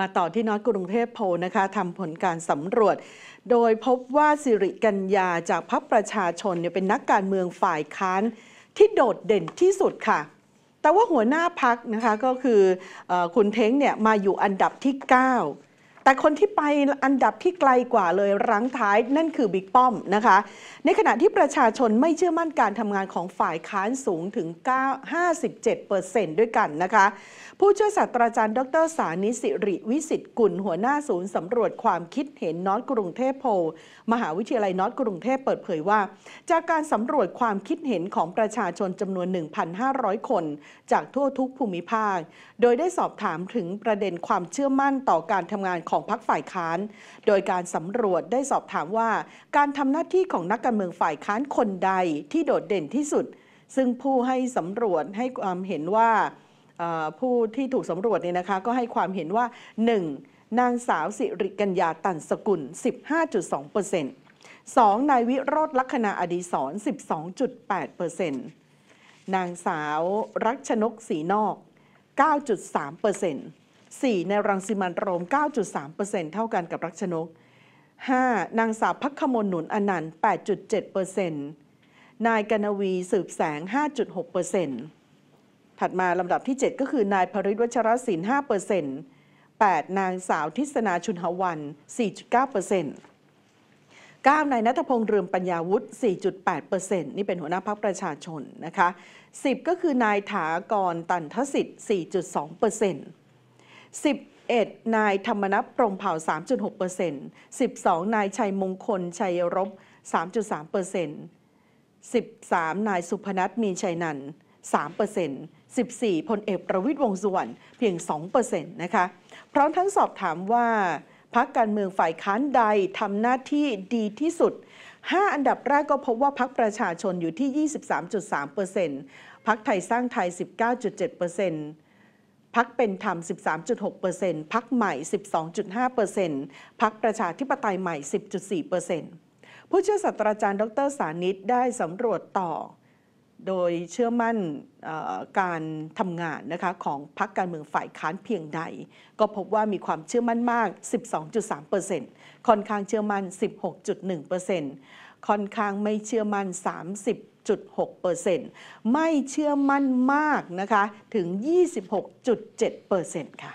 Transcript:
มาต่อที่น็อตกรุงเทพโพนะคะทำผลการสำรวจ โดยพบว่าสิริกัญญาจากพัรคประชาชนเนี่ยเป็นนักการเมืองฝ่ายค้าน ที่โดดเด่นที่สุดค่ะ แต่ว่าหัวหน้าพักนะคะก็คืออคุณเท้งเนี่ยมาอยู่อันดับที่ 9แต่คนที่ไปอันดับที่ไกลกว่าเลย รั้งท้ายนั่นคือบิ๊กป้อมนะคะในขณะที่ประชาชนไม่เชื่อมั่นการทำงานของฝ่ายค้านสูงถึง57%ด้วยกันนะคะ ผู้ช่วยศาสตราจารย์ ดรสานิสิริวิสิตกุลหัวหน้าศูนย์สำรวจความคิดเห็นนอตกรุงเทพโพมหาวิทยาลัยนอตกรุงเทพเปิดเผยว่า จากการสำรวจความคิดเห็นของประชาชนจำนวน1,500คนจากทั่วทุกภูมิภาคโดยได้สอบถามถึงประเด็นความเชื่อมั่นต่อการทำงานของของพรรคฝ่ายค้านโดยการสำรวจได้สอบถามว่า การทำหน้าที่ของนักการเมืองฝ่ายค้านคนใดที่โดดเด่นที่สุด ซึ่งผู้ให้สำรวจให้ความเห็นว่าผู้ที่ถูกสำรวจเนี่ยนะคะ ก็ให้ความเห็นว่า 1. นางสาวสิริกัญญาตันสกุล 15.2% 2. นายวิโรธลักษณะอดีศร 12.8%นางสาวรักชนกสีนอก 9.3% 4. ในรังสิมันโรม 9.3%เเท่ากันกับรักชนก 5. นางสาวพักขมลหนุนอนันต์ 8.7%เเปอร์ซนต์นายกนวีสืบแสง 5.6%เเปอร์์ซนตถัดมาลำดับที่ 7 ก็คือนายพริศวัชรศิลป์5%เเปอร์ซ8นางสาวทิศนาชุนหวัน 4.9%เเปอร์ซ9นายนัทพงษ์เรืองปัญญาวุฒิ 4.8%นี่เป็นหัวหน้าพักประชาชนนะคะ10 ก็คือนายถากรตันทสิทธิ์ 4.2% 11 นายธรรมนัฐพรมเผ่า 3.6% 12 นายชัยมงคลชัยรบ 3.3% 13 นายสุพนัทมีชัยนัน3% 14พลเอกประวิทย์วงสุวรรณเพียง2%นะคะพร้อมทั้งสอบถามว่า พักการเมืองฝ่ายค้านใดทำหน้าที่ดีที่สุด 5 อันดับแรกก็พบว่าพักประชาชนอยู่ที่ 23.3%พักไทยสร้างไทย 19.7%พักเป็นธรรม 13.6%พักใหม่ 12.5%พักประชาธิปไตยใหม่ 10.4%ผู้เชี่วยศาสตราจารย์ ดร สานิตได้สำรวจต่อ โดยเชื่อมั่นการทำงานนะคะของพักการเมืองฝ่ายค้านเพียงใดก็พบว่ามีความเชื่อมั่นมาก 12.3%ค่อนข้างเชื่อมั่น 16.1%ค่อนข้างไม่เชื่อมั่น 30 6 ไม่เชื่อมั่นมากนะคะ ถึง 26.7%ค่ะ